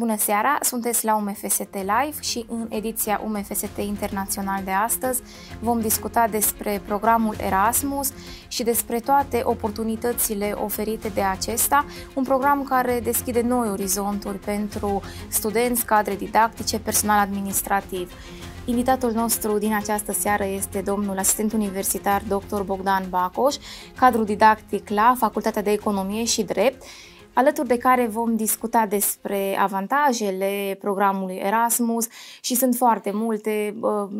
Bună seara! Sunteți la UMFST Live și în ediția UMFST Internațional de astăzi vom discuta despre programul Erasmus și despre toate oportunitățile oferite de acesta, un program care deschide noi orizonturi pentru studenți, cadre didactice, personal administrativ. Invitatul nostru din această seară este domnul asistent universitar dr. Bogdan Bacoș, cadru didactic la Facultatea de Economie și Drept alături de care vom discuta despre avantajele programului Erasmus și sunt foarte multe,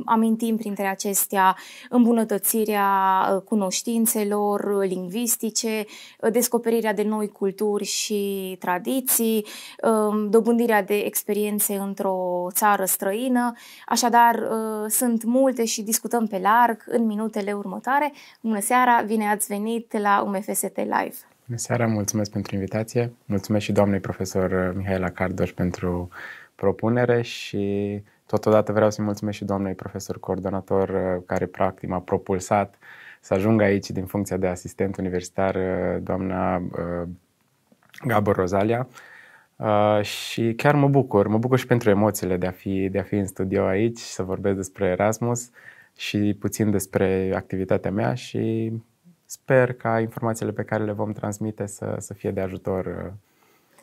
amintim printre acestea îmbunătățirea ă, cunoștințelor lingvistice, ă, descoperirea de noi culturi și tradiții, ă, dobândirea de experiențe într-o țară străină, așadar sunt multe și discutăm pe larg în minutele următoare. Bună seara, bine ați venit la UMFST Live! Bună seara, mulțumesc pentru invitație. Mulțumesc și doamnei profesor uh, Mihaela Cardoș pentru propunere și totodată vreau să-i mulțumesc și doamnei profesor coordonator uh, care practic m-a propulsat să ajung aici din funcția de asistent universitar, uh, doamna Gabor Rozalia. și chiar mă bucur, mă bucur și pentru emoțiile de a fi, de a fi în studio aici, să vorbesc despre Erasmus și puțin despre activitatea mea și Sper ca informațiile pe care le vom transmite să, să fie de ajutor uh,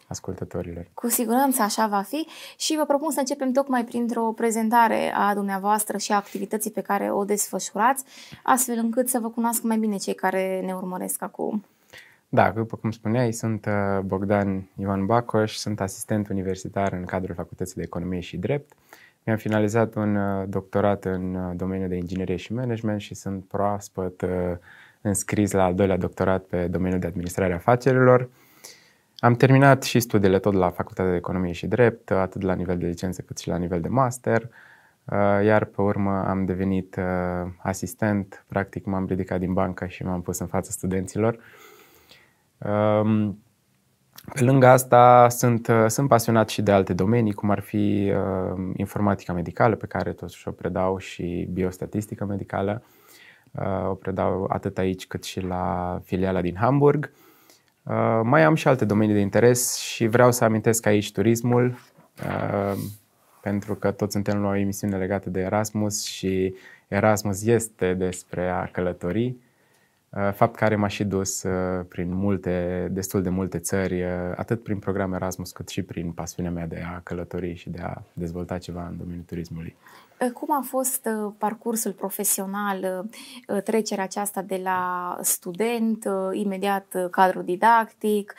ascultătorilor. Cu siguranță așa va fi și vă propun să începem tocmai printr-o prezentare a dumneavoastră și a activității pe care o desfășurați, astfel încât să vă cunoască mai bine cei care ne urmăresc acum. Da, după cum spuneai, sunt uh, Bogdan Ivan Bacoș, sunt asistent universitar în cadrul Facultății de Economie și Drept. Mi-am finalizat un uh, doctorat în domeniul de inginerie și management și sunt proaspăt înscris la al doilea doctorat pe domeniul de administrare a afacerilor. Am terminat și studiile tot la Facultatea de Economie și Drept, atât la nivel de licență cât și la nivel de master, uh, iar pe urmă am devenit uh, asistent, practic m-am ridicat din bancă și m-am pus în fața studenților. Um, pe lângă asta sunt, uh, sunt pasionat și de alte domenii, cum ar fi informatica medicală pe care și o predau și biostatistică medicală. Uh, o predau atât aici cât și la filiala din Hamburg. Uh, mai am și alte domenii de interes și vreau să amintesc aici turismul, uh, pentru că toți suntem la o emisiune legată de Erasmus și Erasmus este despre a călători, fapt care m-a și dus prin multe, destul de multe țări, atât prin program Erasmus cât și prin pasiunea mea de a călători și de a dezvolta ceva în domeniul turismului. Cum a fost parcursul profesional, trecerea aceasta de la student, imediat cadru didactic,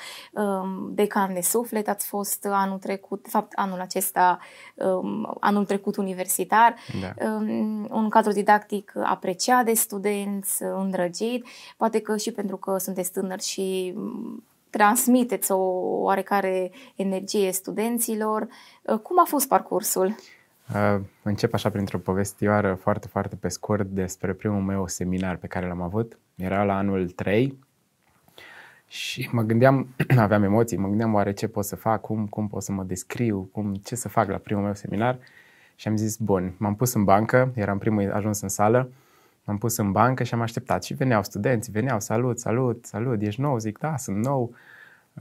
decan de suflet ați fost anul trecut, de fapt anul acesta, anul trecut universitar, da. un cadru didactic apreciat de studenți, îndrăgit, poate că și pentru că sunteți tânăr și transmiteți o oarecare energie studenților. Cum a fost parcursul? Uh, încep așa printr-o povestioară foarte, foarte pe scurt despre primul meu seminar pe care l-am avut. Era la anul 3 și mă gândeam, aveam emoții, mă gândeam oare ce pot să fac, cum, cum pot să mă descriu, cum, ce să fac la primul meu seminar. Și am zis, bun, m-am pus în bancă, eram primul ajuns în sală, m-am pus în bancă și am așteptat. Și veneau studenți, veneau, salut, salut, salut, ești nou? Zic, da, sunt nou. Uh,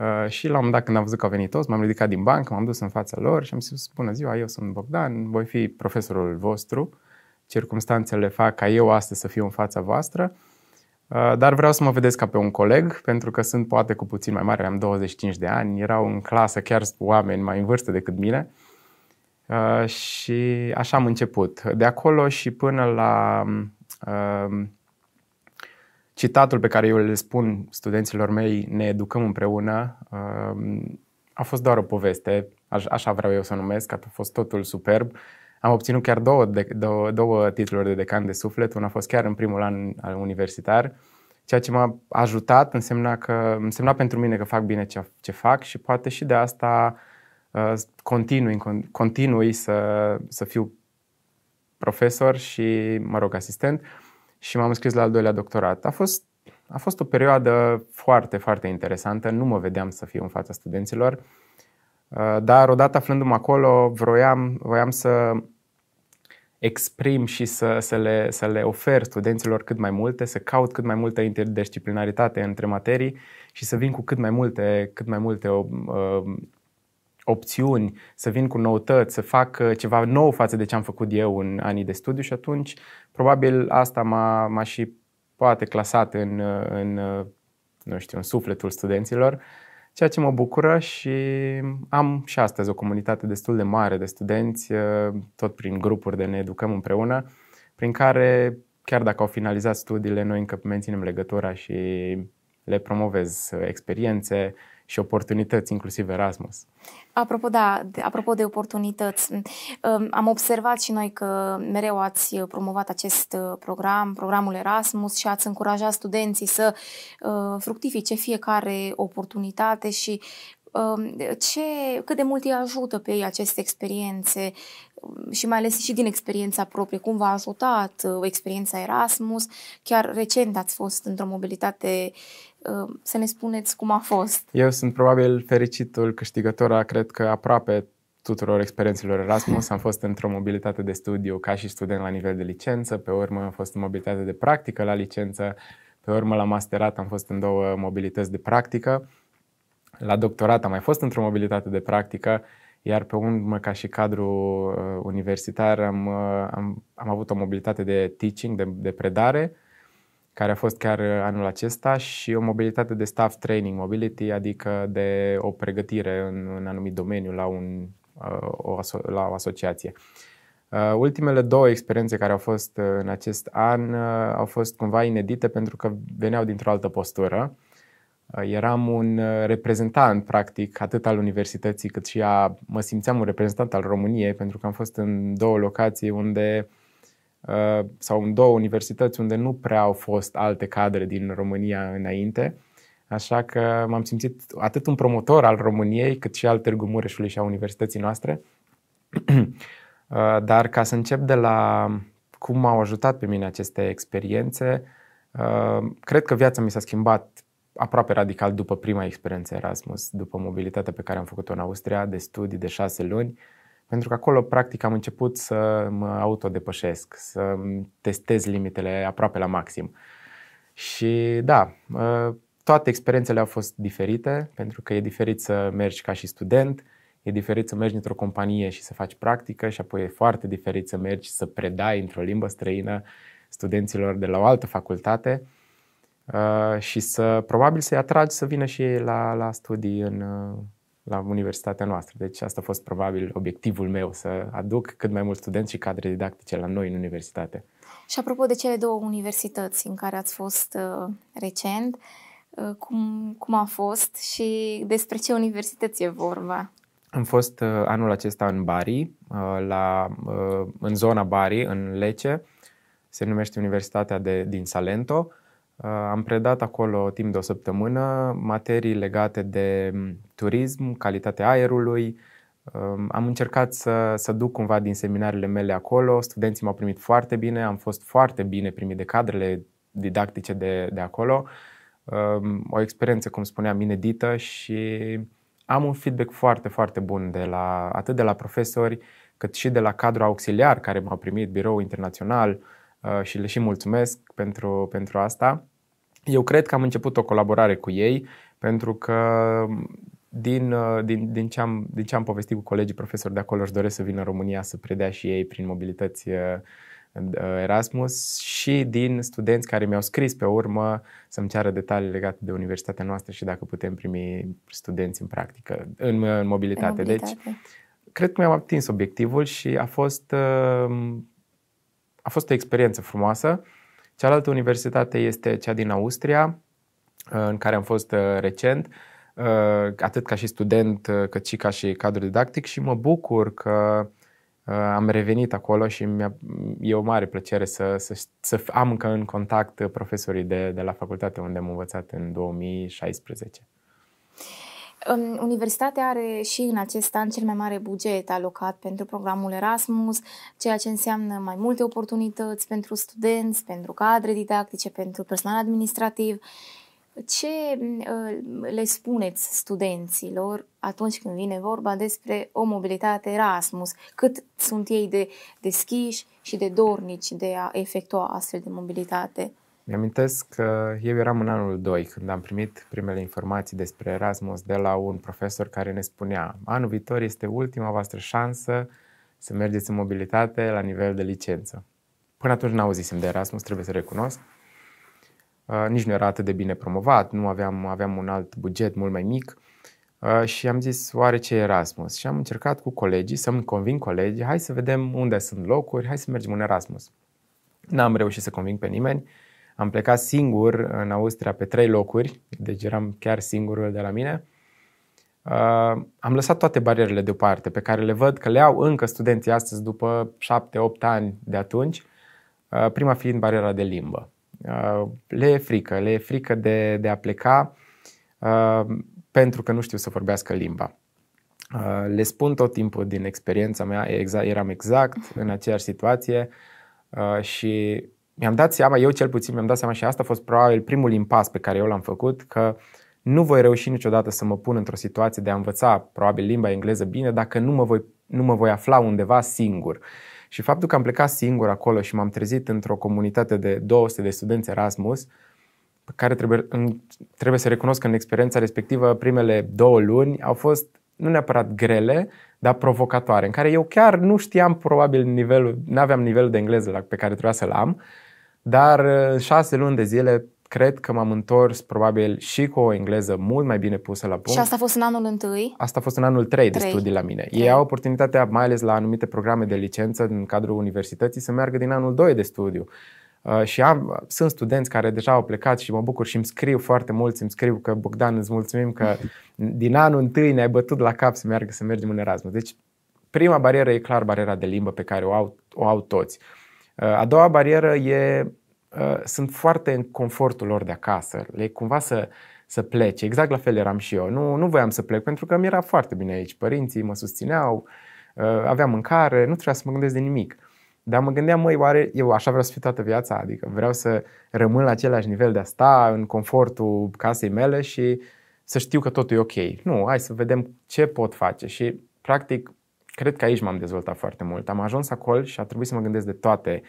Uh, și la un moment dat când am văzut că au venit toți, m-am ridicat din bancă, m-am dus în fața lor și am zis, bună ziua, eu sunt Bogdan, voi fi profesorul vostru, circumstanțele fac ca eu astăzi să fiu în fața voastră, uh, dar vreau să mă vedeți ca pe un coleg, pentru că sunt poate cu puțin mai mare, am 25 de ani, erau în clasă chiar oameni mai în vârstă decât mine uh, și așa am început. De acolo și până la um, citatul pe care eu îl spun studenților mei, ne educăm împreună, um, a fost doar o poveste, așa vreau eu să o numesc, a fost totul superb. Am obținut chiar două, de, două, două titluri de decan de suflet, una a fost chiar în primul an al universitar, ceea ce m-a ajutat însemna, că, însemna pentru mine că fac bine ce, ce fac și poate și de asta uh, continui, continui să, să fiu profesor și, mă rog, asistent. Uh, și m-am înscris la al doilea doctorat. A fost, a fost o perioadă foarte, foarte interesantă. Nu mă vedeam să fiu în fața studenților, uh, dar odată aflându-mă acolo, vroiam, voiam să exprim și să, să, le, să le ofer studenților cât mai multe, să caut cât mai multă interdisciplinaritate între materii și să vin cu cât mai multe, cât mai multe uh, opțiuni, să vin cu noutăți, să fac uh, ceva nou față de ce am făcut eu în anii de studiu și atunci probabil asta m-a, m-a și poate clasat în, uh, în, uh, nu știu, în sufletul studenților, ceea ce mă bucură și am și astăzi o comunitate destul de mare de studenți, tot prin grupuri de ne educăm împreună, prin care chiar dacă au finalizat studiile, noi încă menținem legătura și le promovez experiențe, și oportunități, inclusiv Erasmus. Apropo, da, de, apropo de oportunități, um, am observat și noi că mereu ați promovat acest uh, program, programul Erasmus și ați încurajat studenții să uh, fructifice fiecare oportunitate și um, ce, cât de mult îi ajută pe ei aceste experiențe um, și mai ales și din experiența proprie, cum v-a ajutat uh, experiența Erasmus. Chiar recent ați fost într-o mobilitate Uh, să ne spuneți cum a fost. Eu sunt probabil fericitul câștigător a, cred că, aproape tuturor experiențelor Erasmus. Am fost într-o mobilitate de studiu ca și student la nivel de licență, pe urmă am fost în mobilitate de practică la licență, pe urmă la masterat am fost în două mobilități de practică, la doctorat am mai fost într-o mobilitate de practică, iar pe urmă, ca și cadru uh, universitar, am, uh, am, am avut o mobilitate de teaching, de, de predare, care a fost chiar uh, anul acesta și o mobilitate de staff training mobility, adică de o pregătire în un anumit domeniu la, un, uh, o, la o asociație. Uh, ultimele două experiențe care au fost în acest an au fost cumva inedite pentru că veneau dintr-o altă postură. Eram un reprezentant, practic, atât al universității cât și a... mă simțeam un reprezentant al României pentru că am fost în două locații unde uh, Uh, sau în două universități unde nu prea au fost alte cadre din România înainte. Așa că m-am simțit atât un promotor al României, cât și al Târgu Mureșului și a universității noastre. Uh, dar ca să încep de la cum m-au ajutat pe mine aceste experiențe, uh, cred că viața mi s-a schimbat aproape radical după prima experiență Erasmus, după mobilitatea pe care am făcut-o în Austria de studii de șase luni pentru că acolo, practic, am început să mă autodepășesc, să testez limitele aproape la maxim. Și da, ă, toate experiențele au fost diferite, pentru că e diferit să mergi ca și student, e diferit să mergi într-o companie și să faci practică și apoi e foarte diferit să mergi să predai într-o limbă străină studenților de la o altă facultate ă, și să probabil să-i atragi să vină și ei la, la studii în, la universitatea noastră. Deci asta a fost probabil obiectivul meu, să aduc cât mai mulți studenți și cadre didactice la noi în universitate. Și apropo de cele două universități în care ați fost uh, recent, uh, cum, cum a fost și despre ce universități e vorba? Am fost uh, anul acesta în Bari, uh, la, uh, în zona Bari, în Lece, se numește Universitatea de, din Salento. Uh, Uh, am predat acolo timp de o săptămână materii legate de mm, turism, calitatea aerului. Um, am încercat să, să duc cumva din seminarele mele acolo. Studenții m-au primit foarte bine, am fost foarte bine primit de cadrele didactice de, de acolo. Um, o experiență, cum spuneam, inedită și am un feedback foarte, foarte bun de la, atât de la profesori cât și de la cadrul auxiliar care m-au primit, birou internațional, uh, Uh, și le și mulțumesc pentru, pentru asta. Eu cred că am început o colaborare cu ei pentru că um, din, uh, din, din, ce am, din ce am povestit cu colegii profesori de acolo își doresc să vină în România să predea și ei prin mobilități uh, Erasmus și din studenți care mi-au scris pe urmă să-mi ceară detalii legate de universitatea noastră și dacă putem primi studenți în practică, în, în, mobilitate. în deci, mobilitate. Deci, cred că mi-am atins obiectivul și a fost uh, a fost o experiență frumoasă. Cealaltă universitate este cea din Austria, uh, în care am fost uh, recent, uh, atât ca și student, cât și ca și cadru didactic și mă bucur că am revenit acolo și mi-a, e o mare plăcere să, să, să am încă în contact profesorii de, de la facultate unde am învățat în 2016. Universitatea are și în acest an cel mai mare buget alocat pentru programul Erasmus, ceea ce înseamnă mai multe oportunități pentru studenți, pentru cadre didactice, pentru personal administrativ. Ce uh, le spuneți studenților atunci când vine vorba despre o mobilitate Erasmus? Cât sunt ei de deschiși și de dornici de a efectua astfel de mobilitate? Mi-amintesc că eu eram în anul 2 când am primit primele informații despre Erasmus de la un profesor care ne spunea anul viitor este ultima voastră șansă să mergeți în mobilitate la nivel de licență. Până atunci n-auzisem de Erasmus, trebuie să recunosc. Uh, nici nu era atât de bine promovat, nu aveam, aveam un alt buget mult mai mic uh, și am zis oare ce Erasmus și am încercat cu colegii să-mi convin colegii hai să vedem unde sunt locuri, hai să mergem în Erasmus. N-am reușit să convinc pe nimeni, am plecat singur în Austria pe trei locuri, deci eram chiar singurul de la mine. Uh, am lăsat toate barierele deoparte pe care le văd că le au încă studenții astăzi după 7-8 ani de atunci, uh, prima fiind bariera de limbă. Uh, le e frică, le e frică de, de a pleca uh, pentru că nu știu să vorbească limba. Uh, le spun tot timpul din experiența mea, exact, eram exact în aceeași situație uh, și mi-am dat seama, eu cel puțin mi-am dat seama și asta a fost probabil primul impas pe care eu l-am făcut, că nu voi reuși niciodată să mă pun într-o situație de a învăța probabil limba engleză bine dacă nu mă voi, nu mă voi afla undeva singur. Și faptul că am plecat singur acolo și m-am trezit într-o comunitate de 200 de studenți Erasmus, pe care trebuie, trebuie să recunosc că în experiența respectivă primele două luni au fost nu neapărat grele, dar provocatoare, în care eu chiar nu știam probabil nivelul, nu aveam nivelul de engleză pe care trebuia să-l am dar în uh, șase luni de zile cred că m-am întors probabil și cu o engleză mult mai bine pusă la punct. Și asta a fost în anul întâi? Asta a fost în anul 3, de studii la mine. 3. Ei au oportunitatea, mai ales la anumite programe de licență în cadrul universității, să meargă din anul 2 de studiu. Uh, și am, sunt studenți care deja au plecat și mă bucur și îmi scriu foarte mult, îmi scriu că Bogdan îți mulțumim că din anul întâi ne-ai bătut la cap să meargă să mergem în Erasmus. Deci prima barieră e clar bariera de limbă pe care o au, o au toți. Uh, Uh, a doua barieră e, uh, sunt foarte în confortul lor de acasă. Le cumva să, să plece. Exact la fel eram și eu. Nu, nu voiam să plec pentru că mi era foarte bine aici. Părinții mă susțineau, uh, aveam mâncare, nu trebuia să mă gândesc de nimic. Dar mă gândeam, măi, oare eu așa vreau să fiu toată viața? Adică vreau să rămân la același nivel de a sta în confortul casei mele și să știu că totul e ok. Nu, hai să vedem ce pot face. Și, practic, cred că aici m-am dezvoltat foarte mult. Am ajuns acolo și a trebuit să mă gândesc de toate.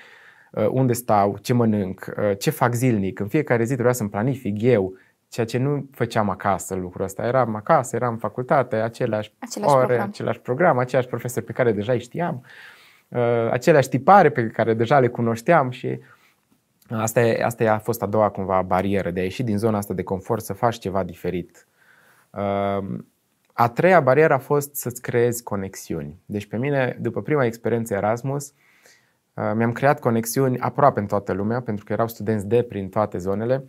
Uh, unde stau, ce mănânc, uh, ce fac zilnic. În fiecare zi trebuia să-mi planific eu ceea ce nu făceam acasă lucrul ăsta. Eram acasă, eram în facultate, aceleași, același ore, program. același program, aceleași profesori pe care deja îi știam, uh, aceleași tipare pe care deja le cunoșteam și asta, e, asta a fost a doua cumva barieră, de a ieși din zona asta de confort, să faci ceva diferit. A treia barieră a fost să-ți creezi conexiuni. Deci pe mine, după prima experiență Erasmus, uh, mi-am creat conexiuni aproape în toată lumea, pentru că erau studenți de prin toate zonele,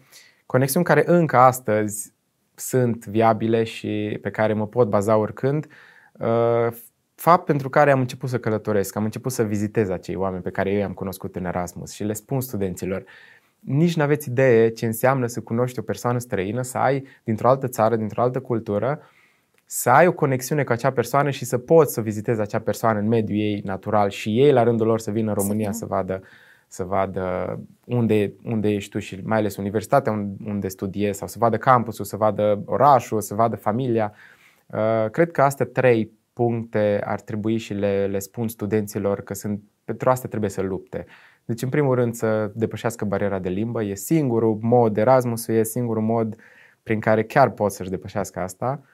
conexiuni care încă astăzi sunt viabile și pe care mă pot baza oricând, uh, fapt pentru care am început să călătoresc, am început să vizitez acei oameni pe care eu i-am cunoscut în Erasmus și le spun studenților, nici nu aveți idee ce înseamnă să cunoști o persoană străină, să ai dintr-o altă țară, dintr-o altă cultură, uh, să ai o conexiune cu acea persoană și să poți să vizitezi acea persoană în mediul ei natural și ei la rândul lor să vină în România să vadă să vadă unde, unde ești tu și mai ales universitatea unde studiezi sau să vadă campusul, să vadă orașul, să vadă familia. Uh, cred că astea trei puncte ar trebui și le, le spun studenților că sunt, pentru asta trebuie să lupte. Deci, în primul rând, să depășească bariera de limbă. E singurul mod, Erasmus e singurul mod prin care chiar poți să-și depășească asta. Uh,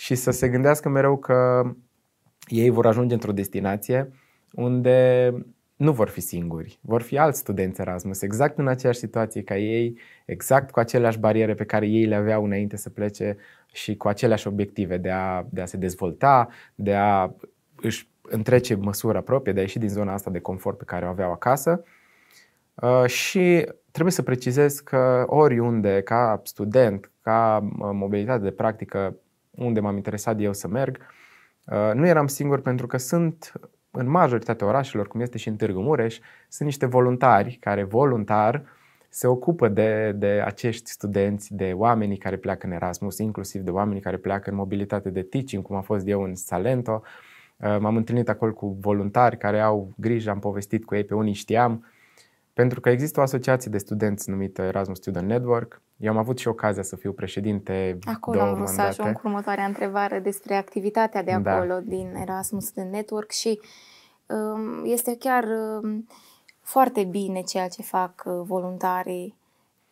și să se gândească mereu că ei vor ajunge într-o destinație unde nu vor fi singuri, vor fi alți studenți Erasmus, exact în aceeași situație ca ei, exact cu aceleași bariere pe care ei le aveau înainte să plece și cu aceleași obiective de a, de a se dezvolta, de a își întrece măsura proprie, de a ieși din zona asta de confort pe care o aveau acasă. Uh, și trebuie să precizez că oriunde, ca student, ca uh, mobilitate de practică unde m-am interesat eu să merg. Uh, nu eram singur pentru că sunt în majoritatea orașelor, cum este și în Târgu Mureș, sunt niște voluntari care voluntar se ocupă de, de acești studenți, de oamenii care pleacă în Erasmus, inclusiv de oamenii care pleacă în mobilitate de teaching, cum a fost eu în Salento. Uh, m-am întâlnit acolo cu voluntari care au grijă, am povestit cu ei, pe unii știam, pentru că există o asociație de studenți numită Erasmus Student Network, eu am avut și ocazia să fiu președinte Acolo două am vrut mandate. să ajung cu următoarea întrebare despre activitatea de da. acolo, da. din Erasmus de Network și um, este chiar um, foarte bine ceea ce fac uh, voluntarii,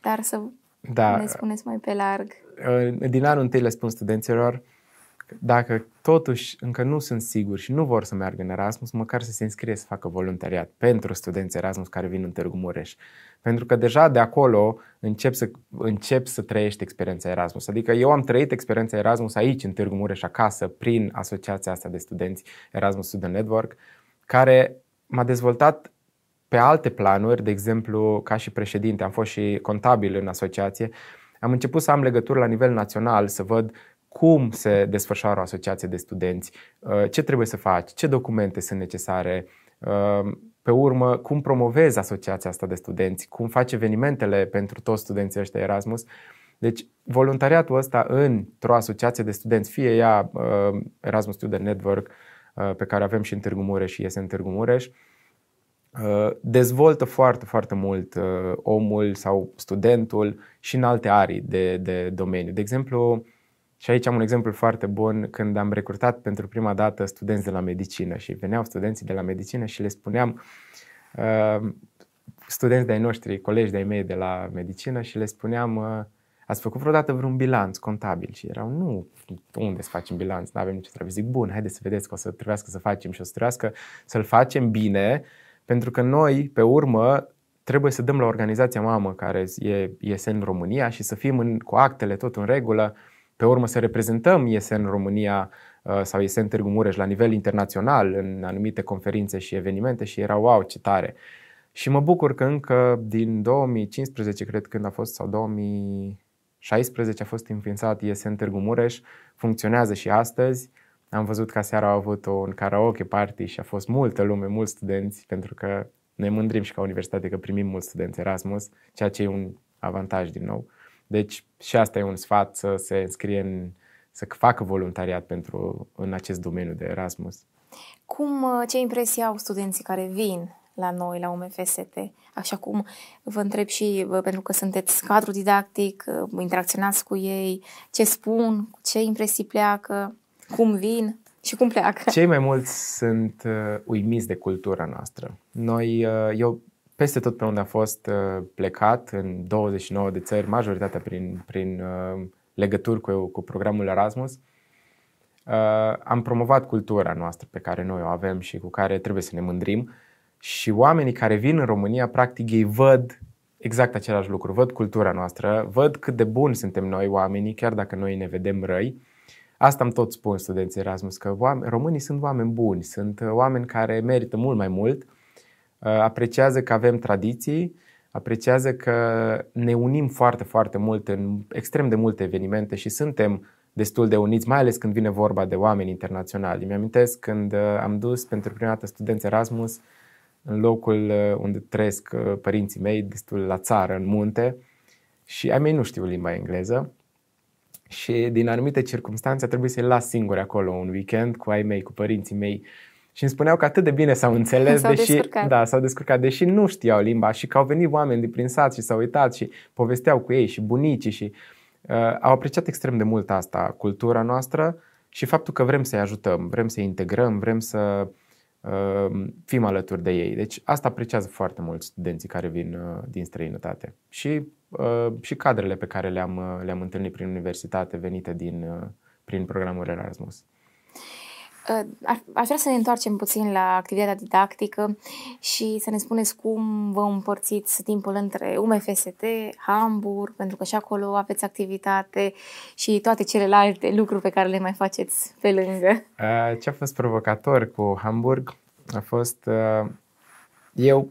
dar să da. ne spuneți mai pe larg. Din anul întâi le spun studenților, uh, dacă totuși încă nu sunt siguri și nu vor să meargă în Erasmus, măcar să se înscrie să facă voluntariat pentru studenți Erasmus care vin în Târgu Mureș. Pentru că deja de acolo încep să, încep să trăiești experiența Erasmus. Adică eu am trăit experiența Erasmus aici, în Târgu Mureș, acasă, prin asociația asta de studenți Erasmus Student Network, care m-a dezvoltat pe alte planuri, de exemplu, ca și președinte, am fost și contabil în asociație, am început să am legături la nivel național, să văd cum se desfășoară o asociație de studenți, uh, ce trebuie să faci, ce documente sunt necesare, uh, pe urmă, cum promovezi asociația asta de studenți, cum faci evenimentele pentru toți studenții ăștia Erasmus. Deci, voluntariatul ăsta într-o asociație de studenți, fie ea uh, Erasmus Student Network, pe care avem și în Târgu Mureș și iese în Târgu Mureș, dezvoltă foarte, foarte mult omul sau studentul și în alte arii de, de domeniu. De exemplu, și aici am un exemplu foarte bun când am recrutat pentru prima dată studenți de la medicină și veneau studenții de la medicină și le spuneam uh, studenți de-ai noștri, colegi de-ai mei de la medicină și le spuneam uh, ați făcut vreodată vreun bilanț contabil? Și erau, nu, unde să facem bilanț, nu avem nicio treabă. Zic, bun, haideți să vedeți că o să trebuiască să facem și o să trebuiască să-l facem bine, pentru că noi, pe urmă, trebuie să dăm la organizația mamă care e, e în România și să fim în, cu actele tot în regulă, uh, pe urmă să reprezentăm ISN România uh, sau ISN Târgu Mureș la nivel internațional în anumite conferințe și evenimente și era wow, ce tare! Și mă bucur că încă din 2015, cred când a fost, sau 2016 a fost înființat ISN Târgu Mureș, funcționează și astăzi. Am văzut că seara au avut un karaoke party și a fost multă lume, mulți studenți, pentru că ne mândrim și ca universitate că primim mulți studenți Erasmus, ceea ce e un avantaj din nou. Deci și asta e un sfat să se înscrie în, să facă voluntariat pentru, în acest domeniu de Erasmus. Cum, uh, ce impresie au studenții care vin la noi, la UMFST? Așa cum vă întreb și uh, pentru că sunteți cadru didactic, uh, interacționați cu ei, ce spun, ce impresii pleacă, cum vin și cum pleacă. Cei mai mulți sunt uimiți de cultura noastră. Noi, eu peste tot pe unde a fost uh, plecat, în 29 de țări, majoritatea prin, prin uh, legături cu, cu programul Erasmus, uh, am promovat cultura noastră pe care noi o avem și cu care trebuie să ne mândrim și oamenii care vin în România, practic ei văd exact același lucru, văd cultura noastră, văd cât de buni suntem noi oamenii, chiar dacă noi ne vedem răi. Asta am tot spun studenții Erasmus, că oameni, românii sunt oameni buni, sunt oameni care merită mult mai mult – Uh, apreciază că avem tradiții, apreciază că ne unim foarte, foarte mult în extrem de multe evenimente și suntem destul de uniți, mai ales când vine vorba de oameni internaționali. Mi-amintesc când uh, am dus pentru prima dată studenți Erasmus în locul uh, unde trăiesc părinții mei, destul la țară, în munte, și ai mei nu știu limba engleză și din anumite circunstanțe a trebuit să-i las singuri acolo un weekend cu ai mei, cu părinții mei și îmi spuneau că atât de bine s-au înțeles, s-au deși descurcat. da, s-au descurcat, deși nu știau limba și că au venit oameni de prin sat și s-au uitat și povesteau cu ei și bunicii și uh, au apreciat extrem de mult asta, cultura noastră și faptul că vrem să-i ajutăm, vrem să-i integrăm, vrem să uh, fim alături de ei. Deci asta apreciază foarte mult studenții care vin uh, din străinătate și, uh, și cadrele pe care le-am, uh, le-am întâlnit prin universitate venite din, uh, prin programul Erasmus. Ă, aș vrea să ne întoarcem puțin la activitatea didactică și să ne spuneți cum vă împărțiți timpul între UMFST, Hamburg, pentru că și acolo aveți activitate și toate celelalte lucruri pe care le mai faceți pe lângă. Ă, ce a fost provocator cu Hamburg a fost... Ă, eu,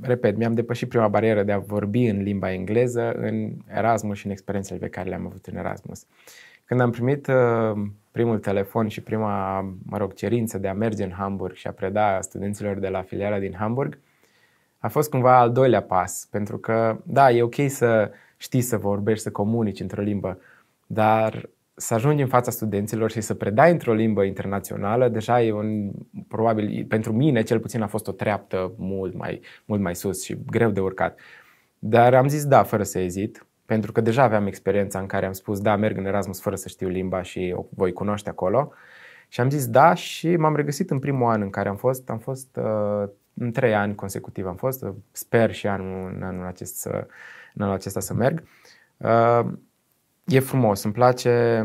repet, mi-am depășit prima barieră de a vorbi în limba engleză în Erasmus și în experiențele pe care le-am avut în Erasmus. Uh, când am primit uh, primul telefon și prima, mă rog, cerință de a merge în Hamburg și a preda studenților de la filiala din Hamburg, a fost cumva al doilea pas, pentru că, da, e ok să știi să vorbești, să comunici într-o limbă, dar să ajungi în fața studenților și să predai într-o limbă internațională, deja e un, probabil, pentru mine cel puțin a fost o treaptă mult mai, mult mai sus și greu de urcat. Dar am zis da, fără să ezit pentru că deja aveam experiența în care am spus, da, merg în Erasmus fără să știu limba și o voi cunoaște acolo. Și am zis da și m-am regăsit în primul an în care am fost, am fost uh, în trei ani consecutiv am fost, sper și anul, în, anul acest să, în anul acesta să merg. Uh, e frumos, îmi place,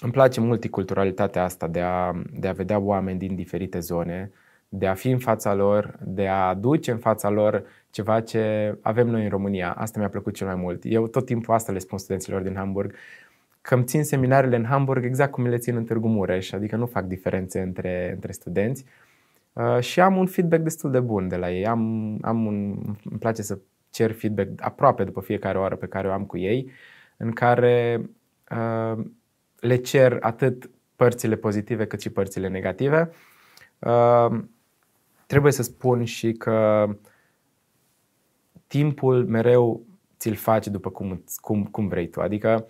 îmi place multiculturalitatea asta de a, de a vedea oameni din diferite zone, de a fi în fața lor, de a aduce în fața lor ceva ce avem noi în România. Asta mi-a plăcut cel mai mult. Eu tot timpul asta le spun studenților din Hamburg, că îmi țin seminarele în Hamburg exact cum le țin în Târgu Mureș, adică nu fac diferențe între, între studenți. Uh, și am un feedback destul de bun de la ei. Am, am un, îmi place să cer feedback aproape după fiecare oră pe care o am cu ei, în care uh, le cer atât părțile pozitive cât și părțile negative. Uh, Trebuie să spun și că timpul mereu ți-l faci după cum, cum, cum vrei tu. Adică,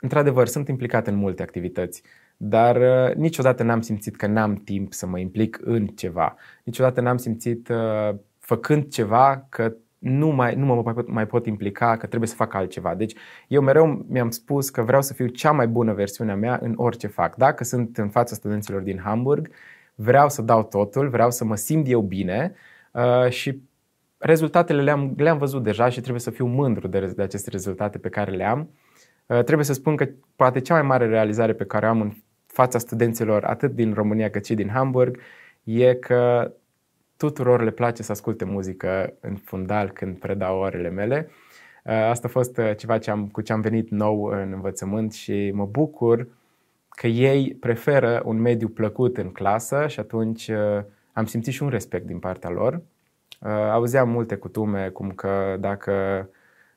într-adevăr, sunt implicat în multe activități, dar uh, niciodată n-am simțit că n-am timp să mă implic în ceva. Niciodată n-am simțit, uh, făcând ceva, că nu, mai, nu mă mai pot, mai pot implica, că trebuie să fac altceva. Deci eu mereu mi-am spus că vreau să fiu cea mai bună versiunea mea în orice fac. Dacă sunt în fața studenților din Hamburg vreau să dau totul, vreau să mă simt eu bine uh, și rezultatele le-am, le-am văzut deja și trebuie să fiu mândru de, de aceste rezultate pe care le am. Uh, trebuie să spun că poate cea mai mare realizare pe care o am în fața studenților atât din România cât și din Hamburg e că tuturor le place să asculte muzică în fundal când predau orele mele. Uh, asta a fost uh, ceva ce am, cu ce am venit nou în învățământ și mă bucur uh, că ei preferă un mediu plăcut în clasă și atunci uh, am simțit și un respect din partea lor. Uh, auzeam multe cutume, cum că dacă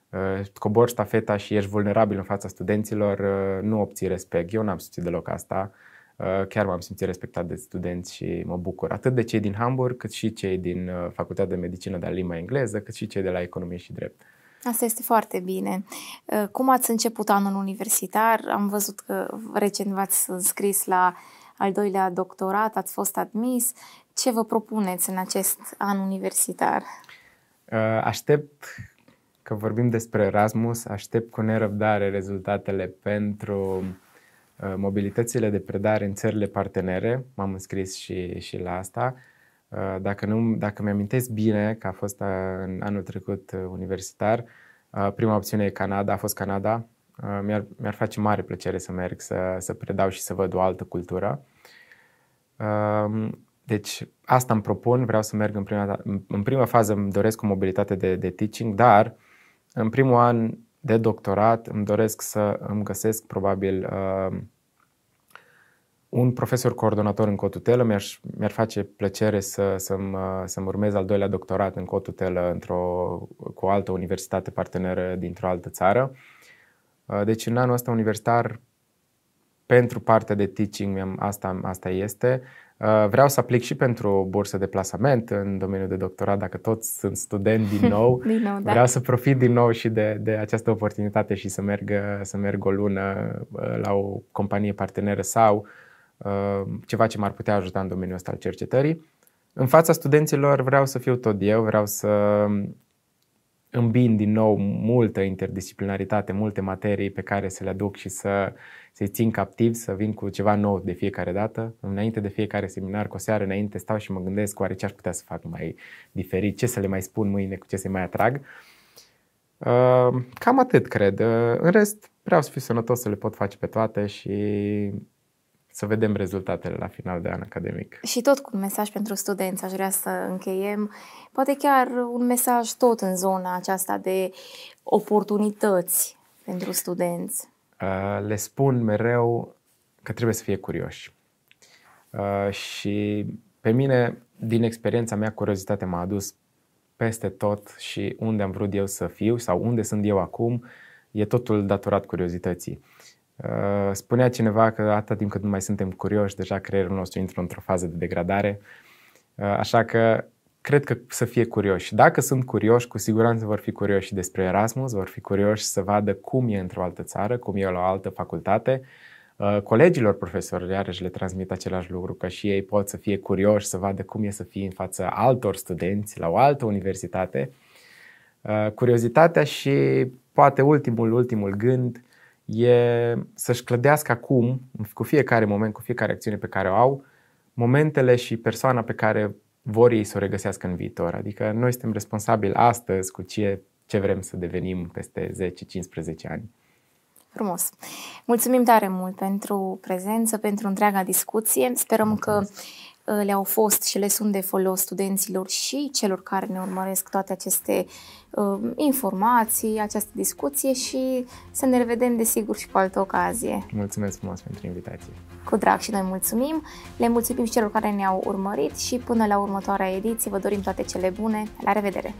uh, cobori stafeta și ești vulnerabil în fața studenților, nu obții respect. Eu n-am simțit deloc asta. Chiar m-am simțit respectat de studenți și mă bucur. Atât de cei din Hamburg, cât și cei din Facultatea de Medicină de la limba engleză, cât și cei de la Economie și Drept. Asta este foarte bine. Uh, cum ați început anul universitar? Am văzut că recent v-ați înscris la al doilea doctorat, ați fost admis. Ce vă propuneți în acest an universitar? Uh, aștept că vorbim despre Erasmus, aștept cu nerăbdare rezultatele pentru uh, mobilitățile de predare în țările partenere. M-am înscris și, și la asta. Uh, Uh, dacă, nu, dacă mi-amintesc bine, că a fost uh, în anul trecut uh, universitar, prima opțiune e Canada, a fost Canada. Mi-ar, mi-ar face mare plăcere să merg, să, să predau și să văd o altă cultură. Um, deci asta îmi propun, vreau să merg în prima, în prima fază, îmi doresc o mobilitate de, de teaching, dar în primul an de doctorat îmi doresc să îmi găsesc probabil un profesor coordonator în cotutelă, mi ar mi-ar face plăcere să, să-mi, să-mi urmez al doilea doctorat în cotutelă într-o, cu o altă universitate parteneră dintr-o altă țară. Uh, deci în anul ăsta universitar, pentru partea de teaching, asta, asta este. Uh, vreau să aplic și pentru o bursă de plasament în domeniul de doctorat, dacă tot sunt student din nou. din nou da. Vreau să profit din nou și de, de această oportunitate și să merg, să merg o lună uh, la o companie parteneră sau uh, Uh, ceva ce m-ar putea ajuta în domeniul ăsta al cercetării. În fața studenților vreau să fiu tot eu, vreau să îmbin din nou multă interdisciplinaritate, multe materii pe care să le aduc și să, să-i țin captiv, să vin cu ceva nou de fiecare dată. Înainte de fiecare seminar, cu o seară înainte, stau și mă gândesc oare ce aș putea să fac mai diferit, ce să le mai spun mâine, cu ce să-i mai atrag. Uh, cam atât, cred. Uh, în rest, vreau să fiu sănătos, să le pot face pe toate și să vedem rezultatele la final de an academic. Și tot cu un mesaj pentru studenți aș vrea să încheiem, poate chiar un mesaj tot în zona aceasta de oportunități pentru studenți. Uh, le spun mereu că trebuie să fie curioși. Uh, și pe mine, din experiența mea, curiozitatea m-a adus peste tot și unde am vrut eu să fiu sau unde sunt eu acum, e totul datorat curiozității. Uh, spunea cineva că atâta timp cât nu mai suntem curioși, deja creierul nostru intră într-o fază de degradare. Uh, așa că cred că să fie curioși. Dacă sunt curioși, cu siguranță vor fi curioși despre Erasmus, vor fi curioși să vadă cum e într-o altă țară, cum e la o altă facultate. Uh, colegilor profesori, iarăși le transmit același lucru, că și ei pot să fie curioși, să vadă cum e să fie în fața altor studenți la o altă universitate. Curiozitatea și poate ultimul, ultimul gând, e să-și clădească acum, cu fiecare moment, cu fiecare acțiune pe care o au, momentele și persoana pe care vor ei să o regăsească în viitor. Adică noi suntem responsabili astăzi cu ce, ce vrem să devenim peste 10-15 ani. Frumos. Mulțumim tare mult pentru prezență, pentru întreaga discuție. Sperăm Mulțumesc. că Eh, le-au fost și le sunt de folos studenților și celor care ne urmăresc toate aceste uh, informații, această discuție și să ne revedem desigur și cu altă ocazie. Mulțumesc frumos pentru invitație! Cu drag și noi mulțumim! Le mulțumim și celor care ne-au urmărit și până la următoarea ediție vă dorim toate cele bune! La revedere!